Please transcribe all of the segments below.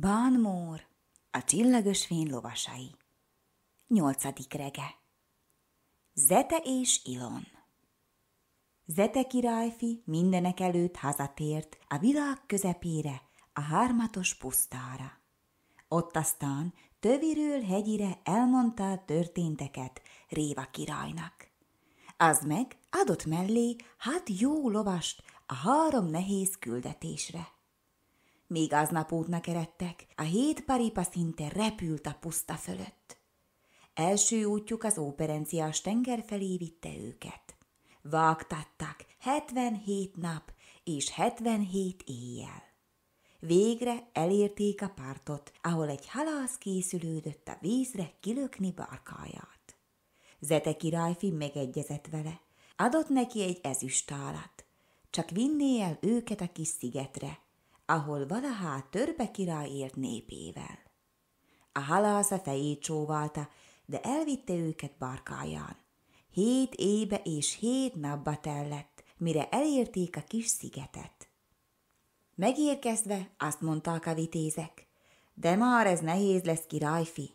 Bánmór, a csillagos fény lovasai. Nyolcadik rege. Zete és Ilon. Zete királyfi mindenek előtt hazatért a világ közepére, a hármatos pusztára. Ott aztán töviről hegyire elmondta a történteket Réva királynak. Az meg adott mellé hát jó lovast a három nehéz küldetésre még aznap útnak eredtek, a hét paripa szinte repült a puszta fölött. Első útjuk az óperencia tenger felé vitte őket. Vágtattak 77 nap és 77 éjjel. Végre elérték a pártot, ahol egy halász készülődött a vízre kilökni barkáját. Zete királyfi megegyezett vele, adott neki egy ezüstálat, csak vinné el őket a kis szigetre, ahol valahá törbe király élt népével. A halász a fejét csóválta, de elvitte őket barkáján. Hét ébe és hét napba tellett, mire elérték a kis szigetet. Megérkezve azt mondták a vitézek, de már ez nehéz lesz királyfi.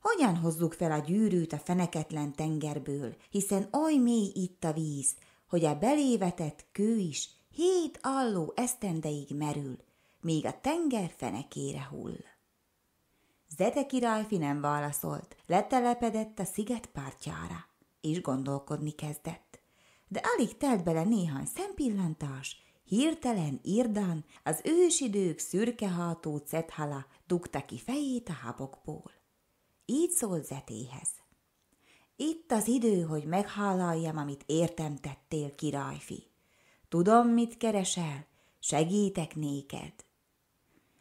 Hogyan hozzuk fel a gyűrűt a feneketlen tengerből, hiszen oly mély itt a víz, hogy a belévetett kő is hét alló esztendeig merül, míg a tenger fenekére hull. Zete királyfi nem válaszolt, letelepedett a sziget partjára, és gondolkodni kezdett. De alig telt bele néhány szempillantás, hirtelen Irdan, az ősidők hátó Cethala dugta ki fejét a habokból. Így szólt Zetéhez. Itt az idő, hogy meghálaljam, amit értem tettél, királyfi. Tudom, mit keresel, segítek néked.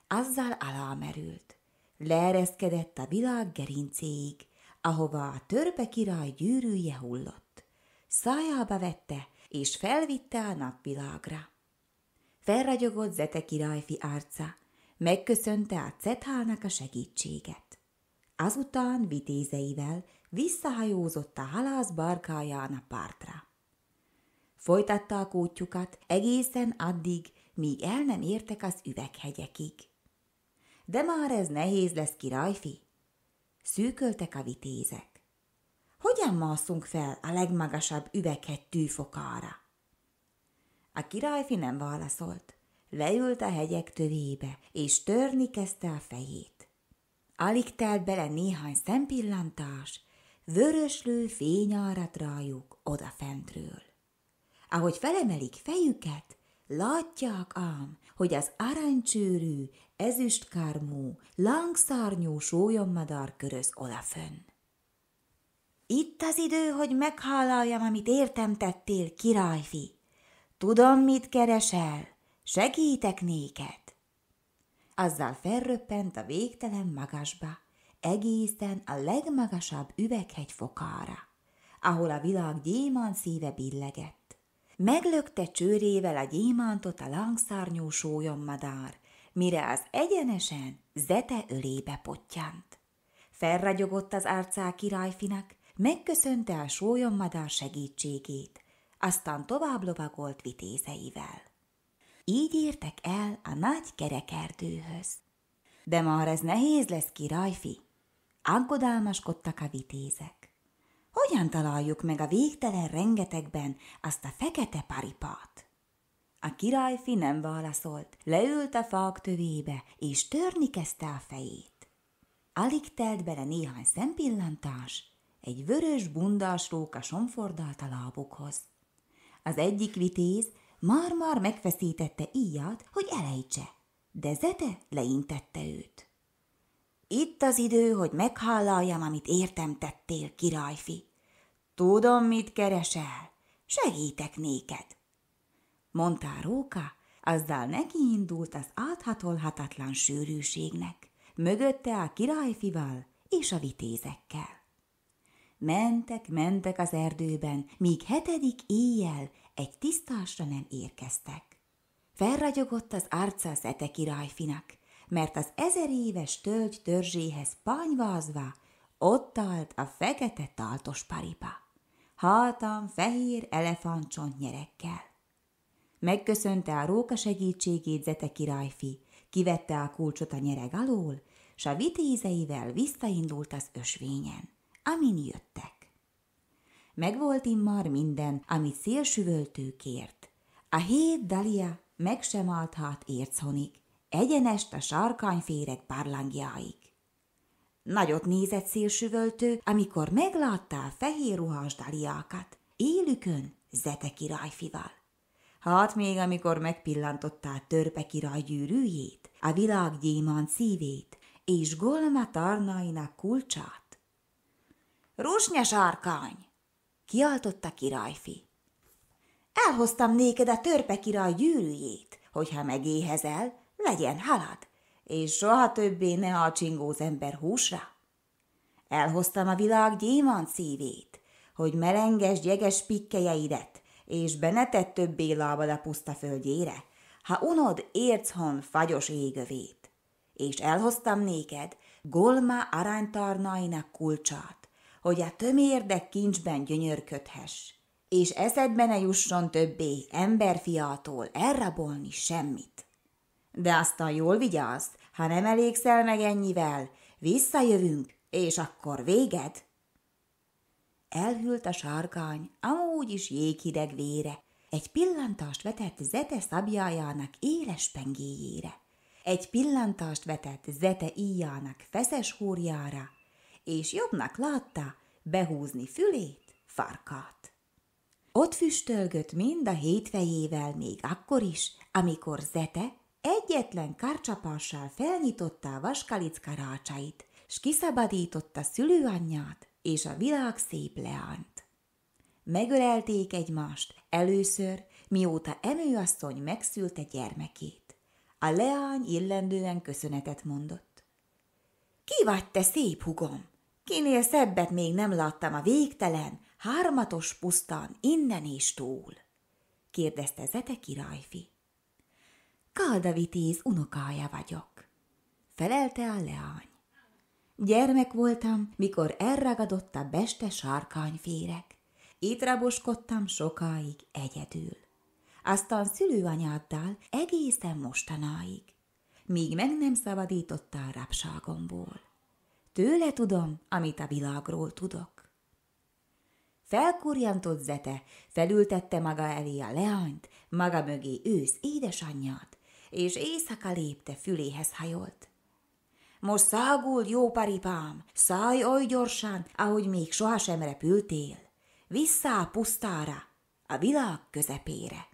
Azzal alámerült, Leereszkedett a világ gerincéig, ahova a törpe király gyűrűje hullott. Szájába vette, és felvitte a napvilágra. Felragyogott Zete királyfi arca, megköszönte a Cethának a segítséget. Azután vitézeivel visszahajózott a halász barkáján a pártra. Folytatták útjukat egészen addig, míg el nem értek az üveghegyekig. De már ez nehéz lesz királyfi. Szűköltek a vitézek. Hogyan mászunk fel a legmagasabb üveghegy tűfokára? A királyfi nem válaszolt. Leült a hegyek tövébe, és törni kezdte a fejét. Alig telt bele néhány szempillantás, vöröslő fény árat rájuk odafentről. Ahogy felemelik fejüket, látják ám, hogy az aranycsőrű, ezüstkármú, langszárnyú sólyommadár köröz olafön. Itt az idő, hogy meghálaljam, amit értem tettél, királyfi. Tudom, mit keresel, segítek néked. Azzal felröppent a végtelen magasba, egészen a legmagasabb üveghegy fokára, ahol a világ gyémán szíve billegett Meglökte csőrével a gyémántot a langszárnyú sólyon madár, mire az egyenesen zete ölébe potyant. Felragyogott az árcák királyfinak, megköszönte a sólyon madár segítségét, aztán tovább lovagolt vitézeivel. Így értek el a nagy kerekerdőhöz. De már ez nehéz lesz, királyfi, aggodalmaskodtak a vitézek hogyan találjuk meg a végtelen rengetegben azt a fekete paripát? A királyfi nem válaszolt, leült a fák tövébe, és törni kezdte a fejét. Alig telt bele néhány szempillantás, egy vörös bundás róka somfordalt a lábukhoz. Az egyik vitéz már-már megfeszítette íjat, hogy elejtse, de Zete leintette őt. Itt az idő, hogy meghallaljam, amit értem tettél, királyfi. Tudom, mit keresel. Segítek néked. Mondta a róka, azzal indult az áthatolhatatlan sűrűségnek, mögötte a királyfival és a vitézekkel. Mentek, mentek az erdőben, míg hetedik éjjel egy tisztásra nem érkeztek. Felragyogott az arca az ete királyfinak, mert az ezer éves tölgy törzséhez panyvazva ottalt a fekete taltos paripa. Haltam fehér elefántcsont nyerekkel. Megköszönte a róka segítségét Zete királyfi, kivette a kulcsot a nyereg alól, s a vitézeivel visszaindult az ösvényen, amin jöttek. Megvolt immár minden, amit szélsüvöltő kért. A hét dalia meg sem althat hát érconik, egyenest a sarkanyféreg párlangjaig. Nagyot nézett szélsüvöltő, amikor meglátta a fehér ruhás daliákat, élükön Zete királyfival. Hát még amikor megpillantotta a törpe király gyűrűjét, a világ gyémán szívét, és Golma tarnainak kulcsát. Rusnya sárkány! kiáltotta királyfi. Elhoztam néked a törpe király gyűrűjét, hogyha megéhezel, legyen halad, és soha többé ne a csingóz ember húsra. Elhoztam a világ gyémán szívét, hogy melenges jeges pikkelyeidet, és benetett többé lábad a puszta földjére, ha unod érchon fagyos égövét. És elhoztam néked golma aránytarnainak kulcsát, hogy a tömérdek kincsben gyönyörködhess, és eszedbe ne jusson többé emberfiától elrabolni semmit. De aztán jól vigyázz, ha nem elégszel meg ennyivel, visszajövünk, és akkor véged. Elhűlt a sárkány, amúgy is jéghideg vére. Egy pillantást vetett Zete szabjájának éles pengéjére. Egy pillantást vetett Zete íjának feszes húrjára, és jobbnak látta behúzni fülét, farkát. Ott füstölgött mind a hétvejével még akkor is, amikor Zete egyetlen kárcsapással felnyitotta a vaskalicka rácsait, s kiszabadította szülőanyját és a világ szép leányt. Megölelték egymást először, mióta emőasszony megszülte gyermekét. A leány illendően köszönetet mondott. Ki vagy te szép hugom? Kinél szebbet még nem láttam a végtelen, hármatos pusztán innen és túl? kérdezte Zete királyfi. Kaldavitéz unokája vagyok, felelte a leány. Gyermek voltam, mikor elragadott a beste sárkányférek. Itt raboskodtam sokáig egyedül. Aztán szülőanyáddal egészen mostanáig, míg meg nem szabadította a rabságomból. Tőle tudom, amit a világról tudok. Felkurjantott Zete felültette maga elé a leányt, maga mögé ősz édesanyját, és éjszaka lépte füléhez hajolt. Most szágul, jó paripám, szállj oly gyorsan, ahogy még sohasem repültél. Vissza a pusztára, a világ közepére.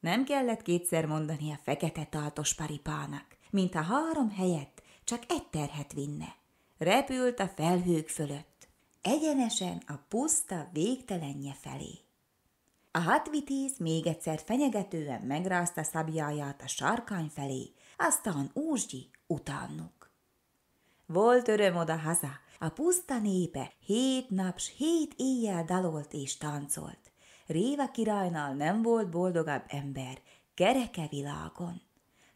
Nem kellett kétszer mondani a fekete taltos paripának, mint a három helyett csak egy terhet vinne. Repült a felhők fölött, egyenesen a puszta végtelenje felé. A hatvitéz még egyszer fenyegetően megrázta szabjáját a sarkány felé, aztán úrzsgyi utánuk. Volt öröm oda haza, a puszta népe hét nap s hét éjjel dalolt és táncolt. Réva királynál nem volt boldogabb ember, kereke világon.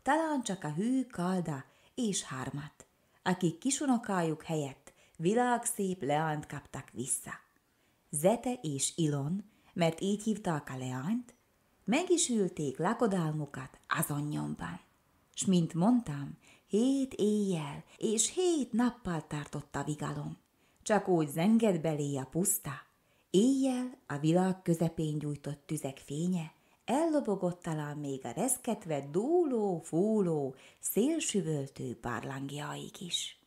Talán csak a hű kalda és hármat, akik kisunokájuk helyett világszép leánt kaptak vissza. Zete és Ilon mert így hívták a leányt, meg is ülték lakodálmukat azon nyomban. S mint mondtam, hét éjjel és hét nappal tartott a vigalom. Csak úgy zenged belé a puszta. Éjjel a világ közepén gyújtott tüzek fénye, ellobogott talán még a reszketve dúló, fúló, szélsüvöltő barlangjaig is.